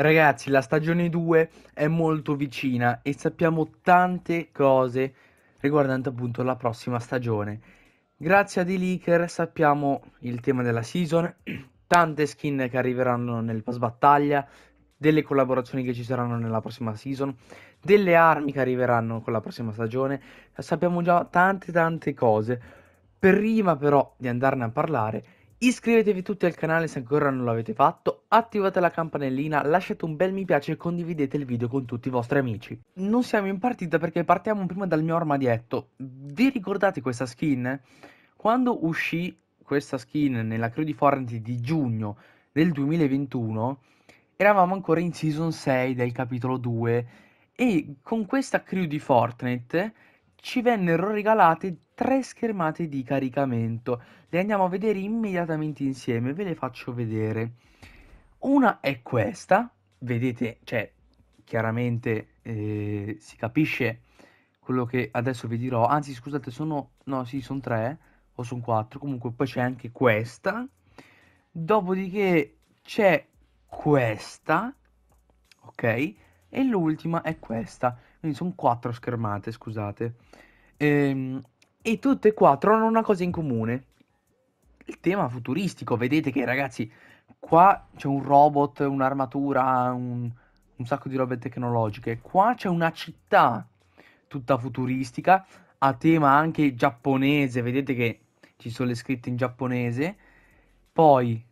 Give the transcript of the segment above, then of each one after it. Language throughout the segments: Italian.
Ragazzi, la stagione 2 è molto vicina e sappiamo tante cose riguardante appunto la prossima stagione. Grazie a The Leaker sappiamo il tema della season, tante skin che arriveranno nel pass battaglia, delle collaborazioni che ci saranno nella prossima season, delle armi che arriveranno con la prossima stagione. Sappiamo già tante tante cose. Prima però di andarne a parlare, Iscrivetevi tutti al canale se ancora non l'avete fatto, attivate la campanellina, lasciate un bel mi piace e condividete il video con tutti i vostri amici. Non siamo in partita perché partiamo prima dal mio armadietto. Vi ricordate questa skin? Quando uscì questa skin nella crew di Fortnite di giugno del 2021, eravamo ancora in Season 6 del capitolo 2 e con questa crew di Fortnite ci vennero regalate tre schermate di caricamento. Le andiamo a vedere immediatamente insieme, ve le faccio vedere. Una è questa, vedete, cioè chiaramente eh, si capisce quello che adesso vi dirò. Anzi, scusate, sono no, sì, sono tre eh, o sono quattro, comunque poi c'è anche questa. Dopodiché c'è questa, ok? e l'ultima è questa, quindi sono quattro schermate, scusate. Ehm, e tutte e quattro hanno una cosa in comune, il tema futuristico, vedete che ragazzi qua c'è un robot, un'armatura, un, un sacco di robe tecnologiche, qua c'è una città tutta futuristica, a tema anche giapponese, vedete che ci sono le scritte in giapponese, poi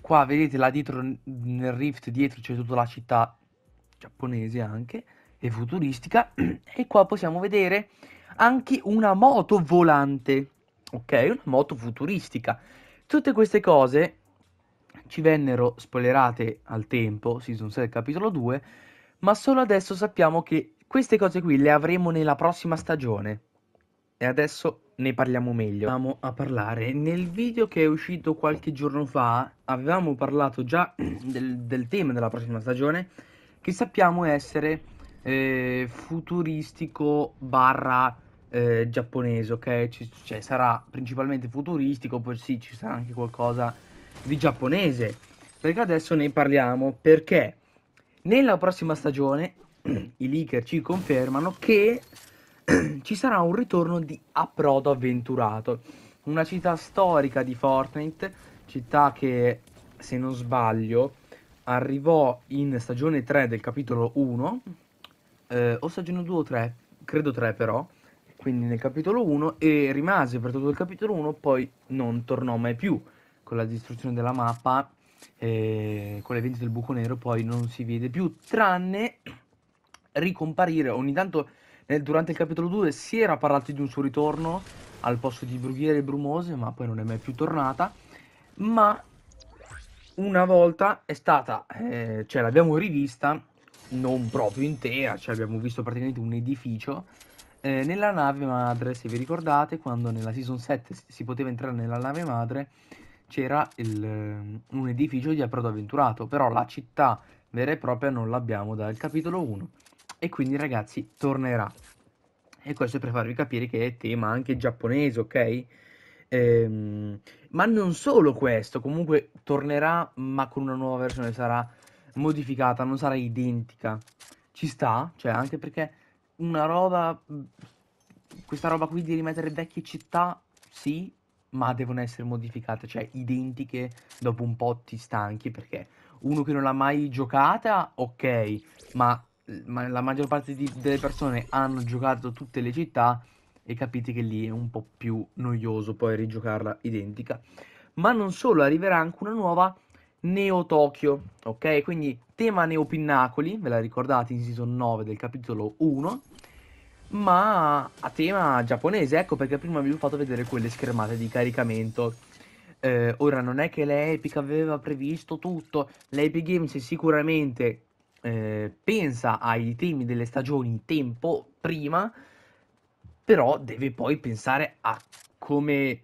qua vedete là dietro nel rift dietro c'è tutta la città giapponese anche, e futuristica, e qua possiamo vedere anche una moto volante, ok? Una moto futuristica. Tutte queste cose ci vennero spoilerate al tempo, Season 6 capitolo 2, ma solo adesso sappiamo che queste cose qui le avremo nella prossima stagione. E adesso ne parliamo meglio. Andiamo a parlare. Nel video che è uscito qualche giorno fa avevamo parlato già del, del tema della prossima stagione che sappiamo essere eh, futuristico barra eh, giapponese, ok? C- cioè sarà principalmente futuristico, poi sì, ci sarà anche qualcosa di giapponese. Perché adesso ne parliamo? Perché nella prossima stagione i leaker ci confermano che ci sarà un ritorno di Approdo Avventurato, una città storica di Fortnite, città che se non sbaglio arrivò in stagione 3 del capitolo 1, eh, o stagione 2 o 3, credo 3 però, quindi nel capitolo 1 e rimase per tutto il capitolo 1, poi non tornò mai più con la distruzione della mappa, eh, con l'evento del buco nero, poi non si vede più, tranne ricomparire ogni tanto nel, durante il capitolo 2 si era parlato di un suo ritorno al posto di Brughiere e Brumose, ma poi non è mai più tornata, ma una volta è stata, eh, cioè l'abbiamo rivista, non proprio intera, cioè abbiamo visto praticamente un edificio eh, nella nave madre, se vi ricordate, quando nella season 7 si poteva entrare nella nave madre, c'era il, ehm, un edificio di approdo avventurato, però la città vera e propria non l'abbiamo dal capitolo 1 e quindi ragazzi tornerà. E questo è per farvi capire che è tema anche giapponese, ok? Ehm, ma non solo questo, comunque tornerà, ma con una nuova versione sarà modificata, non sarà identica. Ci sta, cioè, anche perché una roba. Questa roba qui di rimettere vecchie città, sì, ma devono essere modificate, cioè identiche. Dopo un po' ti stanchi perché uno che non l'ha mai giocata, ok, ma, ma la maggior parte di, delle persone hanno giocato tutte le città e capite che lì è un po' più noioso poi rigiocarla identica. Ma non solo, arriverà anche una nuova Neo Tokyo, ok? Quindi tema Neo Pinnacoli, ve la ricordate in season 9 del capitolo 1, ma a tema giapponese, ecco perché prima vi ho fatto vedere quelle schermate di caricamento. Eh, ora non è che l'Epic aveva previsto tutto, l'Epic Games sicuramente eh, pensa ai temi delle stagioni tempo prima, però deve poi pensare a come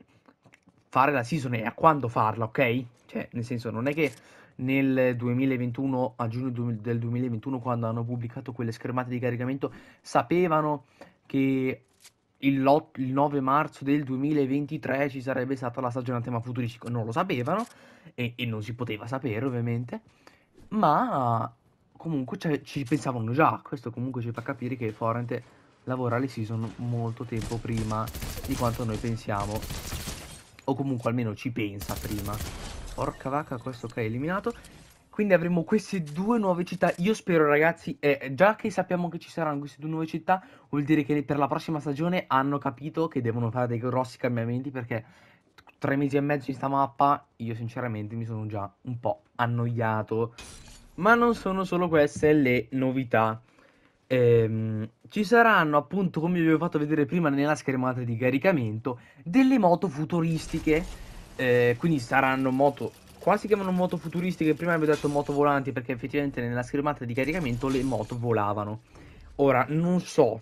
fare la season e a quando farla, ok? Cioè, nel senso, non è che nel 2021, a giugno del 2021, quando hanno pubblicato quelle schermate di caricamento, sapevano che il, lot, il 9 marzo del 2023 ci sarebbe stata la stagione a tema futuristico. Non lo sapevano e, e non si poteva sapere, ovviamente, ma comunque cioè, ci pensavano già. Questo comunque ci fa capire che Forente lavora le season molto tempo prima di quanto noi pensiamo o comunque almeno ci pensa prima porca vacca questo che è eliminato quindi avremo queste due nuove città io spero ragazzi eh, già che sappiamo che ci saranno queste due nuove città vuol dire che per la prossima stagione hanno capito che devono fare dei grossi cambiamenti perché tre mesi e mezzo in sta mappa io sinceramente mi sono già un po' annoiato ma non sono solo queste le novità ehm, ci saranno appunto, come vi avevo fatto vedere prima nella schermata di caricamento, delle moto futuristiche, eh, quindi saranno moto qua si chiamano moto futuristiche, prima vi ho detto moto volanti perché effettivamente nella schermata di caricamento le moto volavano. Ora non so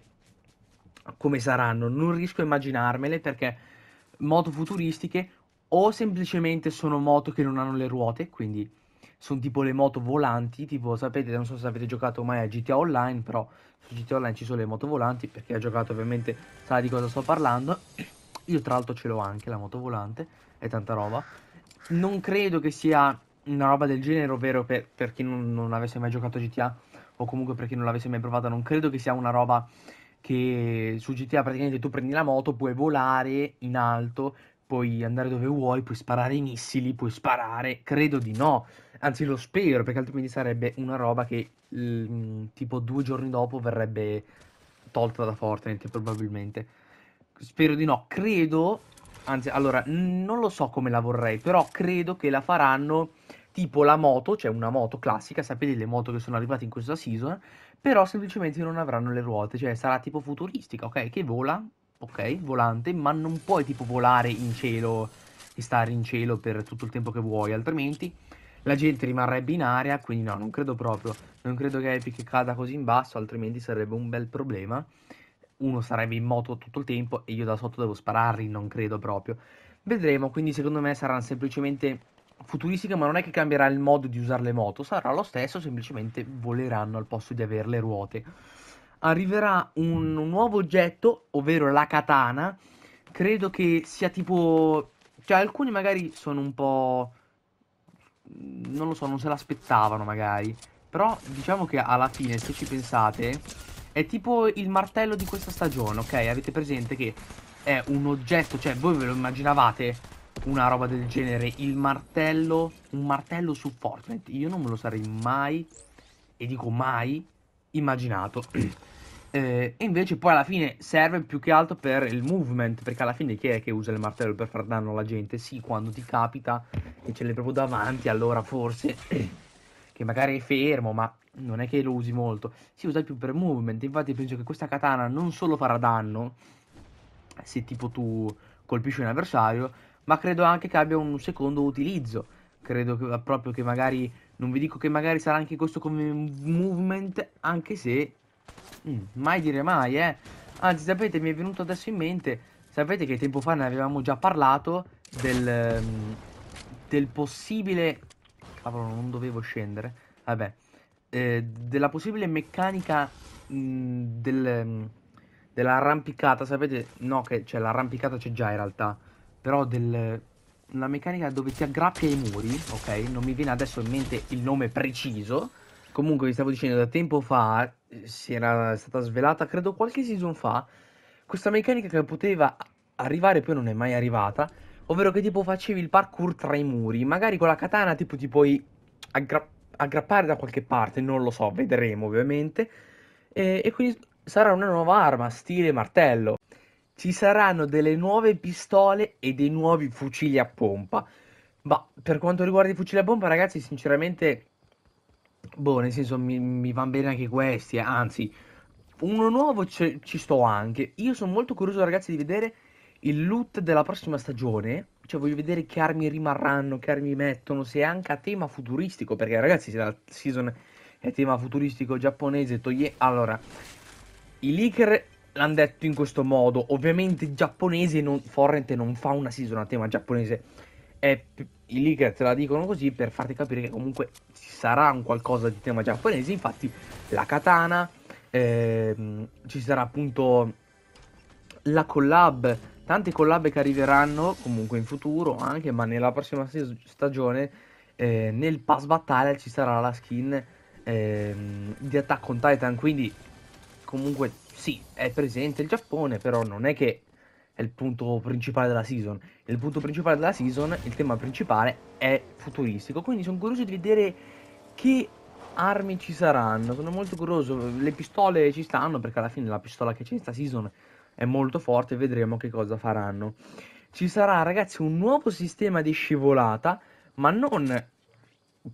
come saranno, non riesco a immaginarmele perché moto futuristiche o semplicemente sono moto che non hanno le ruote, quindi sono tipo le moto volanti, tipo sapete, non so se avete giocato mai a GTA Online, però su GTA Online ci sono le moto volanti, perché ha giocato ovviamente sa di cosa sto parlando. Io tra l'altro ce l'ho anche la moto volante, è tanta roba. Non credo che sia una roba del genere, ovvero per, per chi non, non, avesse mai giocato a GTA o comunque per chi non l'avesse mai provata, non credo che sia una roba che su GTA praticamente tu prendi la moto, puoi volare in alto, puoi andare dove vuoi, puoi sparare i missili, puoi sparare, credo di no. Anzi, lo spero, perché altrimenti sarebbe una roba che mm, tipo due giorni dopo verrebbe tolta da Fortnite, probabilmente. Spero di no. Credo, anzi, allora, non lo so come la vorrei, però credo che la faranno tipo la moto, cioè una moto classica, sapete le moto che sono arrivate in questa season, però semplicemente non avranno le ruote, cioè sarà tipo futuristica, ok? Che vola, ok, volante, ma non puoi tipo volare in cielo e stare in cielo per tutto il tempo che vuoi, altrimenti la gente rimarrebbe in aria, quindi no, non credo proprio, non credo che Epic cada così in basso, altrimenti sarebbe un bel problema. Uno sarebbe in moto tutto il tempo e io da sotto devo spararli, non credo proprio. Vedremo, quindi secondo me saranno semplicemente futuristiche, ma non è che cambierà il modo di usare le moto, sarà lo stesso, semplicemente voleranno al posto di avere le ruote. Arriverà un nuovo oggetto, ovvero la katana. Credo che sia tipo... Cioè, alcuni magari sono un po' non lo so, non se l'aspettavano magari. Però diciamo che alla fine, se ci pensate, è tipo il martello di questa stagione, ok? Avete presente che è un oggetto, cioè voi ve lo immaginavate una roba del genere, il martello, un martello su Fortnite. Io non me lo sarei mai, e dico mai, immaginato. eh, e invece poi alla fine serve più che altro per il movement, perché alla fine chi è che usa il martello per far danno alla gente? Sì, quando ti capita e ce l'hai proprio davanti, allora forse che magari è fermo, ma non è che lo usi molto. Si usa più per movement, infatti penso che questa katana non solo farà danno se tipo tu colpisci un avversario, ma credo anche che abbia un secondo utilizzo. Credo che, proprio che magari, non vi dico che magari sarà anche questo come movement, anche se Mm, mai dire mai, eh. Anzi, sapete, mi è venuto adesso in mente, sapete che tempo fa ne avevamo già parlato del, mm, del possibile... Cavolo, non dovevo scendere. Vabbè. Eh, della possibile meccanica mh, mm, del, dell'arrampicata, sapete? No, che cioè, l'arrampicata c'è già in realtà, però del, la meccanica dove ti aggrappi ai muri, ok? Non mi viene adesso in mente il nome preciso, Comunque, vi stavo dicendo, da tempo fa eh, si era stata svelata, credo qualche season fa, questa meccanica che poteva arrivare poi non è mai arrivata, ovvero che tipo facevi il parkour tra i muri, magari con la katana tipo ti puoi aggra- aggrappare da qualche parte, non lo so, vedremo ovviamente, e, e quindi sarà una nuova arma, stile martello. Ci saranno delle nuove pistole e dei nuovi fucili a pompa. Ma per quanto riguarda i fucili a pompa, ragazzi, sinceramente boh, nel senso mi, mi vanno bene anche questi, eh, anzi, uno nuovo ci sto anche. Io sono molto curioso, ragazzi, di vedere il loot della prossima stagione. Cioè, voglio vedere che armi rimarranno, che armi mettono, se è anche a tema futuristico. Perché, ragazzi, se la season è tema futuristico giapponese, toglie... Allora, i leaker l'hanno detto in questo modo. Ovviamente giapponese, non... Forrent non fa una season a tema giapponese è, i leaker te la dicono così per farti capire che comunque ci sarà un qualcosa di tema giapponese. Infatti, la katana, ehm, ci sarà appunto la collab, tante collab che arriveranno comunque in futuro anche, ma nella prossima stagione eh, nel pass battaglia ci sarà la skin ehm, di Attack on Titan, quindi comunque sì, è presente il Giappone, però non è che è il punto principale della season. Il punto principale della season, il tema principale è futuristico. Quindi sono curioso di vedere che armi ci saranno. Sono molto curioso. Le pistole ci stanno perché alla fine la pistola che c'è in sta season è molto forte. Vedremo che cosa faranno. Ci sarà, ragazzi, un nuovo sistema di scivolata, ma non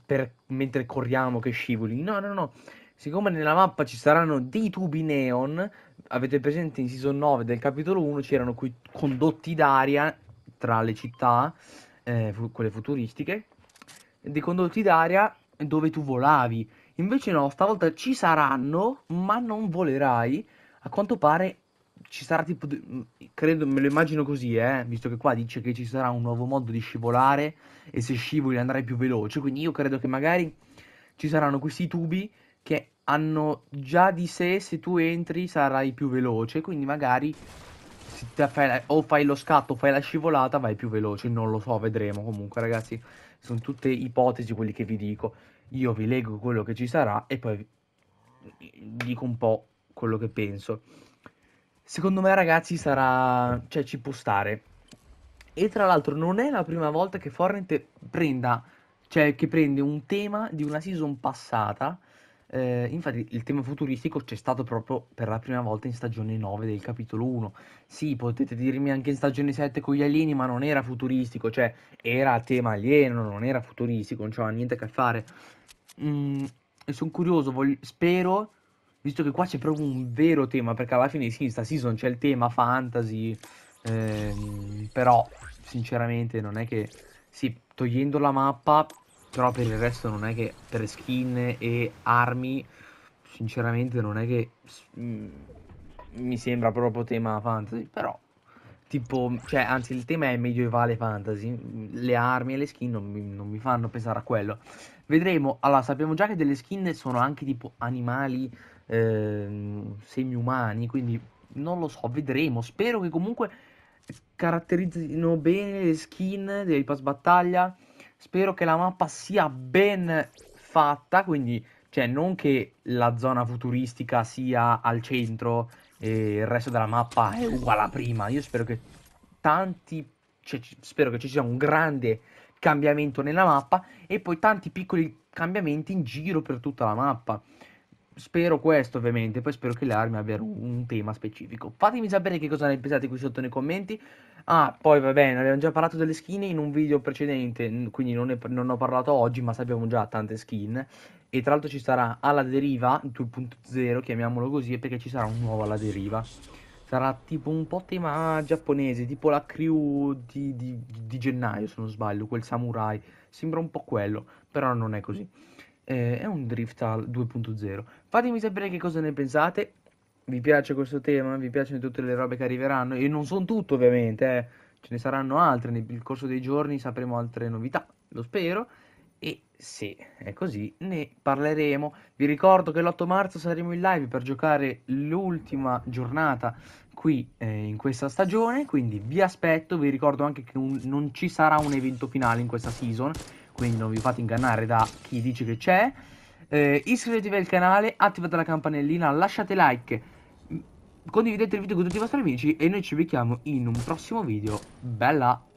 per mentre corriamo che scivoli. No, no, no. Siccome nella mappa ci saranno dei tubi neon, avete presente in season 9 del capitolo 1 c'erano quei condotti d'aria tra le città, eh, fu- quelle futuristiche, dei condotti d'aria dove tu volavi. Invece no, stavolta ci saranno, ma non volerai. A quanto pare ci sarà tipo, mm, credo, me lo immagino così, eh, visto che qua dice che ci sarà un nuovo modo di scivolare e se scivoli andrai più veloce, quindi io credo che magari ci saranno questi tubi che hanno già di sé se tu entri sarai più veloce, quindi magari fai, o fai lo scatto, o fai la scivolata, vai più veloce, non lo so, vedremo comunque ragazzi, sono tutte ipotesi quelli che vi dico. Io vi leggo quello che ci sarà e poi dico un po' quello che penso. Secondo me ragazzi sarà cioè ci può stare. E tra l'altro non è la prima volta che Fortnite prenda cioè che prende un tema di una season passata eh, infatti il tema futuristico c'è stato proprio per la prima volta in stagione 9 del capitolo 1. Sì, potete dirmi anche in stagione 7 con gli alieni, ma non era futuristico, cioè era tema alieno, non era futuristico, non c'aveva niente a che fare. Mm, e sono curioso, voglio, spero, visto che qua c'è proprio un vero tema, perché alla fine sì, in sta season c'è il tema fantasy, ehm, però sinceramente non è che... Sì, togliendo la mappa però per il resto non è che per skin e armi, sinceramente non è che mm, mi sembra proprio tema fantasy, però tipo, cioè anzi il tema è medievale fantasy, mm, le armi e le skin non mi, non mi fanno pensare a quello. Vedremo, allora sappiamo già che delle skin sono anche tipo animali eh, semi-umani, quindi non lo so, vedremo, spero che comunque caratterizzino bene le skin dei pass battaglia Spero che la mappa sia ben fatta, quindi cioè non che la zona futuristica sia al centro e il resto della mappa è uguale a prima. Io spero che tanti cioè, spero che ci sia un grande cambiamento nella mappa e poi tanti piccoli cambiamenti in giro per tutta la mappa. Spero questo ovviamente, poi spero che le armi abbiano un tema specifico. Fatemi sapere che cosa ne pensate qui sotto nei commenti. Ah, poi va bene, abbiamo già parlato delle skin in un video precedente, quindi non, ne, non ho parlato oggi, ma sappiamo già tante skin. E tra l'altro ci sarà alla deriva, 2.0, chiamiamolo così, perché ci sarà un nuovo alla deriva. Sarà tipo un po' tema giapponese, tipo la crew di, di, di gennaio, se non sbaglio, quel samurai. Sembra un po' quello, però non è così. Eh, è un drift 2.0. Fatemi sapere che cosa ne pensate vi piace questo tema? Vi piacciono tutte le robe che arriveranno? E non sono tutte ovviamente, eh. ce ne saranno altre, nel corso dei giorni sapremo altre novità, lo spero. E se è così, ne parleremo. Vi ricordo che l'8 marzo saremo in live per giocare l'ultima giornata qui eh, in questa stagione, quindi vi aspetto. Vi ricordo anche che un, non ci sarà un evento finale in questa season, quindi non vi fate ingannare da chi dice che c'è. Eh, iscrivetevi al canale, attivate la campanellina, lasciate like condividete il video con tutti i vostri amici e noi ci vediamo in un prossimo video. Bella!